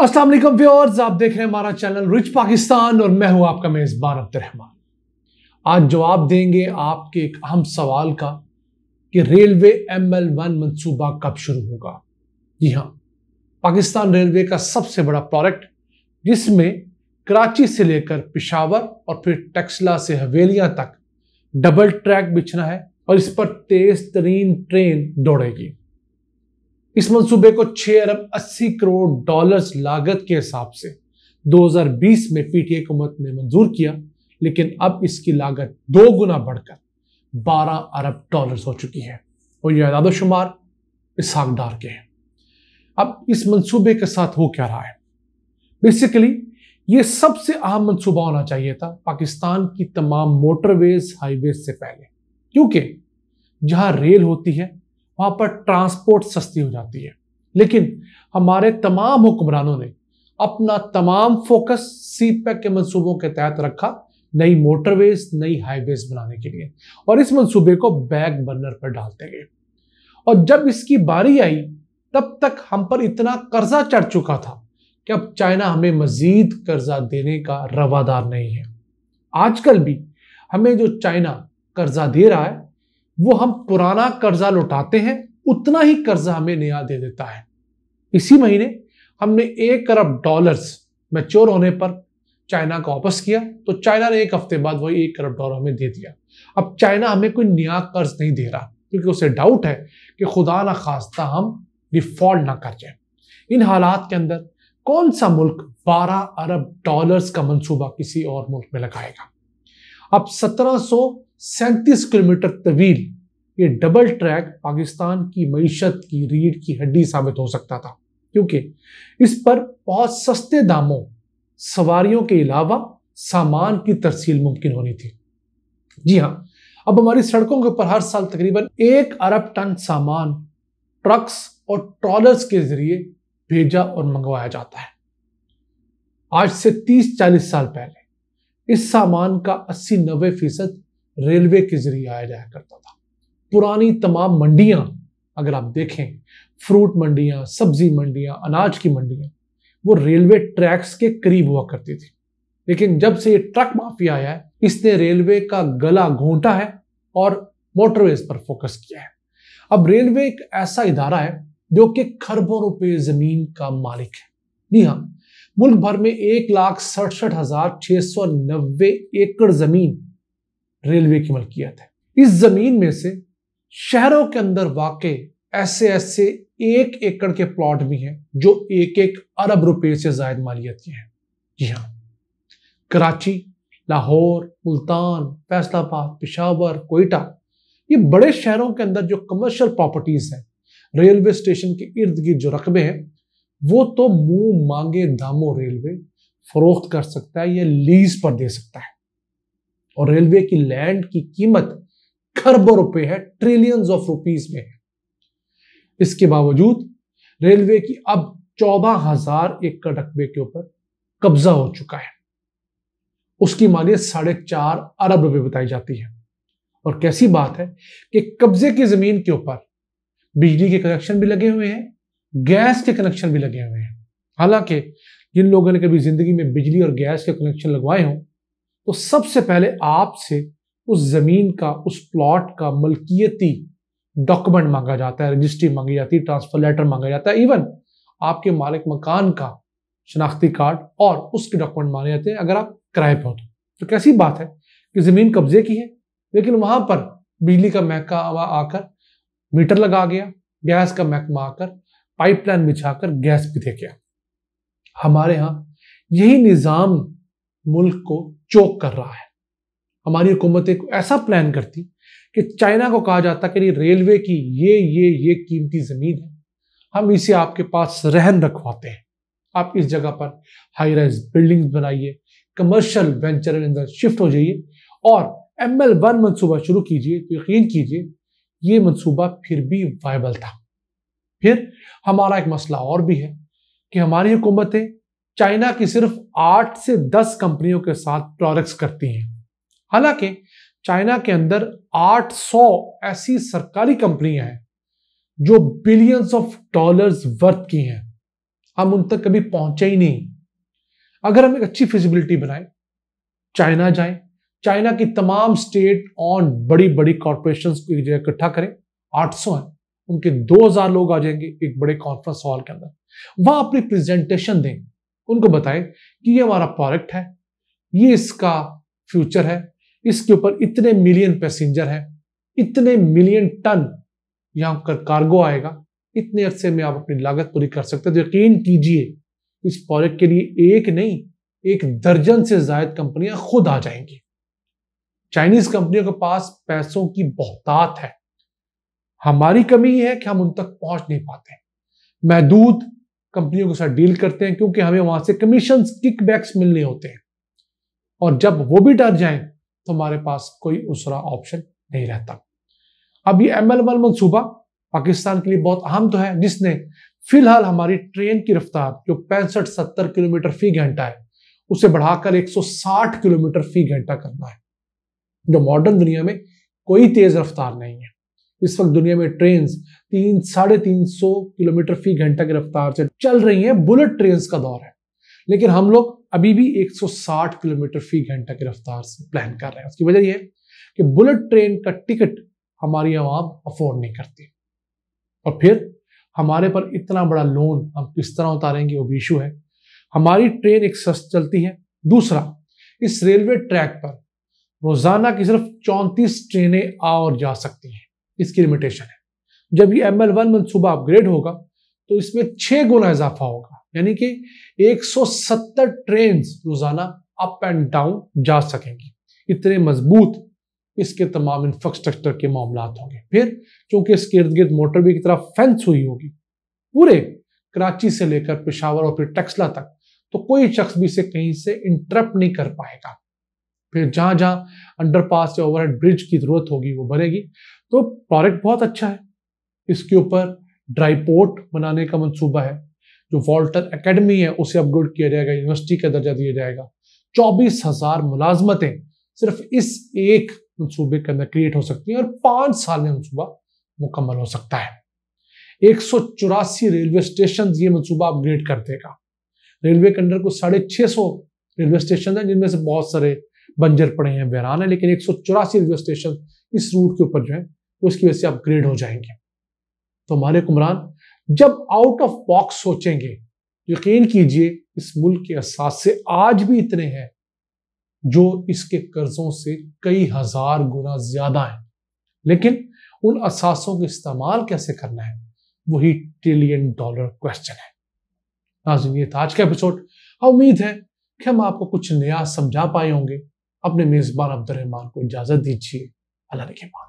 असलम व्यवर्स आप देख रहे हैं हमारा चैनल रिच पाकिस्तान और मैं हूं आपका मेज़बान अब्दुलरहमान आज जवाब देंगे आपके एक अहम सवाल का कि रेलवे एम एल वन मनसूबा कब शुरू होगा जी हाँ पाकिस्तान रेलवे का सबसे बड़ा प्रोडक्ट जिसमें कराची से लेकर पिशावर और फिर टक्सला से हवेलियां तक डबल ट्रैक बिछना है और इस पर तेज तरीन ट्रेन दौड़ेगी इस मनसूबे को 6 अरब 80 करोड़ डॉलर्स लागत के हिसाब से 2020 में पीटीए हुकूमत ने मंजूर किया लेकिन अब इसकी लागत दो गुना बढ़कर 12 अरब डॉलर्स हो चुकी है और यह आदाद शुमार डार के हैं अब इस मंसूबे के साथ हो क्या रहा है बेसिकली ये सबसे अहम मनसूबा होना चाहिए था पाकिस्तान की तमाम मोटरवेज हाईवे से पहले क्योंकि जहां रेल होती है वहां पर ट्रांसपोर्ट सस्ती हो जाती है लेकिन हमारे तमाम हुक्मरानों ने अपना तमाम फोकस सी पैक e के मंसूबों के तहत रखा नई मोटरवेज नई हाईवेज बनाने के लिए और इस मंसूबे को बैक बर्नर पर डालते गए और जब इसकी बारी आई तब तक हम पर इतना कर्जा चढ़ चुका था कि अब चाइना हमें मजीद कर्जा देने का रवादार नहीं है आजकल भी हमें जो चाइना कर्जा दे रहा है वो हम पुराना कर्जा लौटाते हैं उतना ही कर्जा हमें नया दे देता है इसी महीने हमने एक अरब डॉलर्स मैच्योर होने पर चाइना को वापस किया तो चाइना ने एक हफ्ते बाद वही एक अरब डॉलर हमें दे दिया अब चाइना हमें कोई नया कर्ज नहीं दे रहा क्योंकि उसे डाउट है कि खुदा ना खास्ता हम डिफॉल्ट ना कर जाए इन हालात के अंदर कौन सा मुल्क 12 अरब डॉलर्स का मंसूबा किसी और मुल्क में लगाएगा अब सत्रह सैंतीस किलोमीटर तवील ये डबल ट्रैक पाकिस्तान की मीशत की रीढ़ की हड्डी साबित हो सकता था क्योंकि इस पर बहुत सस्ते दामों सवारियों के अलावा सामान की तरसील मुमकिन होनी थी जी हाँ अब हमारी सड़कों के ऊपर हर साल तकरीबन एक अरब टन सामान ट्रक्स और ट्रॉलर्स के जरिए भेजा और मंगवाया जाता है आज से 30-40 साल पहले इस सामान का 80-90 फीसद रेलवे के जरिए आया जाया करता था पुरानी तमाम मंडियां अगर आप देखें फ्रूट मंडियां सब्जी मंडियां अनाज की मंडियां वो रेलवे ट्रैक्स के करीब हुआ करती थी लेकिन जब से ये ट्रक माफिया आया है इसने रेलवे का गला घोंटा है और मोटरवेज पर फोकस किया है अब रेलवे एक ऐसा इदारा है जो कि खरबों रुपए जमीन का मालिक है जी हाँ मुल्क भर में एक लाख सड़सठ हजार छह सौ नब्बे एकड़ जमीन रेलवे की मलकियत है इस जमीन में से शहरों के अंदर वाक़ ऐसे ऐसे एक एकड़ के प्लॉट भी हैं जो एक एक अरब रुपए से जायद मालियत के हैं जी हाँ कराची लाहौर मुल्तान फैसलाबाद पिशावर कोयटा ये बड़े शहरों के अंदर जो कमर्शियल प्रॉपर्टीज़ हैं रेलवे स्टेशन के इर्द गिर्द जो रकबे हैं वो तो मुंह मांगे दामों रेलवे फरोख्त कर सकता है या लीज पर दे सकता है और रेलवे की लैंड की कीमत खरबों रुपए है ट्रिलियंस ऑफ रुपीस में है इसके बावजूद रेलवे की अब चौदह हजार एकड़ रकबे के ऊपर कब्जा हो चुका है उसकी मालियत साढ़े चार अरब रुपए बताई जाती है और कैसी बात है कि कब्जे की जमीन के ऊपर बिजली के कनेक्शन भी लगे हुए हैं गैस के कनेक्शन भी लगे हुए हैं हालांकि जिन लोगों ने कभी जिंदगी में बिजली और गैस के कनेक्शन लगवाए हों तो सबसे पहले आपसे उस ज़मीन का उस प्लॉट का मलकियती डॉक्यूमेंट मांगा जाता है रजिस्ट्री मांगी जाती है ट्रांसफर लेटर मांगा जाता है इवन आपके मालिक मकान का शनाख्ती कार्ड और उसके डॉक्यूमेंट मांगे जाते हैं अगर आप किराए पर हो तो।, तो, कैसी बात है कि ज़मीन कब्जे की है लेकिन वहां पर बिजली का महका आकर मीटर लगा गया गैस का महकमा आकर पाइपलाइन बिछाकर गैस भी दे गया हमारे यहाँ यही निज़ाम मुल्क को चोक कर रहा है हमारी हुकूमत एक ऐसा प्लान करती कि चाइना को कहा जाता कि रेलवे की ये ये ये कीमती ज़मीन है हम इसे आपके पास रहन रखवाते हैं आप इस जगह पर हाई राइज बिल्डिंग बनाइए कमर्शियल वेंचर अंदर शिफ्ट हो जाइए और एम एल वन मनसूबा शुरू कीजिए तो यकीन कीजिए ये मनसूबा फिर भी वायबल था फिर हमारा एक मसला और भी है कि हमारी हुकूमतें चाइना की सिर्फ आठ से दस कंपनियों के साथ प्रोडक्ट्स करती हैं हालांकि चाइना के अंदर 800 ऐसी सरकारी कंपनियां हैं जो बिलियंस ऑफ डॉलर्स वर्थ की हैं हम उन तक कभी पहुंचे ही नहीं अगर हम एक अच्छी फिजिबिलिटी बनाए चाइना जाए चाइना की तमाम स्टेट ऑन बड़ी बड़ी कॉरपोरेशन को एक जगह इकट्ठा करें 800 हैं उनके 2000 लोग आ जाएंगे एक बड़े कॉन्फ्रेंस हॉल के अंदर वहां अपनी प्रेजेंटेशन दें उनको बताएं कि ये हमारा प्रोडक्ट है ये इसका फ्यूचर है इसके ऊपर इतने मिलियन पैसेंजर है इतने मिलियन टन यहाँ कर कार्गो आएगा इतने अरसे में आप अपनी लागत पूरी कर सकते हैं तो यकीन कीजिए इस प्रोजेक्ट के लिए एक नहीं एक दर्जन से जायद कंपनियां खुद आ जाएंगी चाइनीज कंपनियों के पास पैसों की बहुतात है हमारी कमी है कि हम उन तक पहुंच नहीं पाते महदूद कंपनियों के साथ डील करते हैं क्योंकि हमें वहां से कमीशन किकबैक्स मिलने होते हैं और जब वो भी डर जाए तो हमारे पास कोई दूसरा ऑप्शन नहीं रहता अब ये एम एल मनसूबा पाकिस्तान के लिए बहुत अहम तो है जिसने फिलहाल हमारी ट्रेन की रफ्तार जो पैंसठ सत्तर किलोमीटर फी घंटा है उसे बढ़ाकर 160 किलोमीटर फी घंटा करना है जो मॉडर्न दुनिया में कोई तेज रफ्तार नहीं है इस वक्त दुनिया में ट्रेन तीन साढ़े तीन सौ किलोमीटर फी घंटा की रफ्तार से चल रही है बुलेट ट्रेन का दौर है लेकिन हम लोग अभी भी 160 किलोमीटर फी घंटा की रफ्तार से प्लान कर रहे हैं उसकी वजह यह है कि बुलेट ट्रेन का टिकट हमारी आवाम अफोर्ड नहीं करती और फिर हमारे पर इतना बड़ा लोन हम किस तरह उतारेंगे वो भी इशू है हमारी ट्रेन एक सस्त चलती है दूसरा इस रेलवे ट्रैक पर रोजाना की सिर्फ चौंतीस ट्रेनें आ और जा सकती हैं इसकी लिमिटेशन है जब ये एम एल वन मनसूबा अपग्रेड होगा तो इसमें छः गुना इजाफा होगा यानी कि 170 ट्रेन रोजाना अप एंड डाउन जा सकेंगी इतने मजबूत इसके तमाम इंफ्रास्ट्रक्चर के मामला होंगे फिर चूंकि इसके इर्द गिर्द मोटरवे की तरफ फेंस हुई होगी पूरे कराची से लेकर पिशावर और फिर टक्सला तक तो कोई शख्स भी इसे कहीं से इंटरप्ट नहीं कर पाएगा फिर जहां जहां अंडरपास या ओवरहेड ब्रिज की जरूरत होगी वो बनेगी तो प्रोडक्ट बहुत अच्छा है इसके ऊपर ड्राईपोर्ट बनाने का मंसूबा है जो वॉल्टर एकेडमी है उसे अपग्रेड किया जाएगा यूनिवर्सिटी का दर्जा दिया जाएगा चौबीस हजार मुलाजमतें सिर्फ इस एक मनसूबे के अंदर क्रिएट हो सकती हैं और पांच साल में मनसूबा मुकम्मल हो सकता है एक सौ चौरासी रेलवे स्टेशन ये मनसूबा अपग्रेड कर देगा रेलवे के अंदर कुछ साढ़े छः सौ रेलवे स्टेशन है जिनमें से बहुत सारे बंजर पड़े हैं बहरान है लेकिन एक सौ चौरासी रेलवे स्टेशन इस रूट के ऊपर जो है उसकी वजह से अपग्रेड हो जाएंगे तो हमारे हुक्मरान जब आउट ऑफ बॉक्स सोचेंगे यकीन कीजिए इस मुल्क के असासे आज भी इतने हैं जो इसके कर्जों से कई हजार गुना ज्यादा हैं लेकिन उन असासों के इस्तेमाल कैसे करना है वही ट्रिलियन डॉलर क्वेश्चन है नाजिन ये था आज का एपिसोड हाँ उम्मीद है कि हम आपको कुछ नया समझा पाए होंगे अपने मेजबान अब्दुलरहमान को इजाजत दीजिए अल्लाह के मान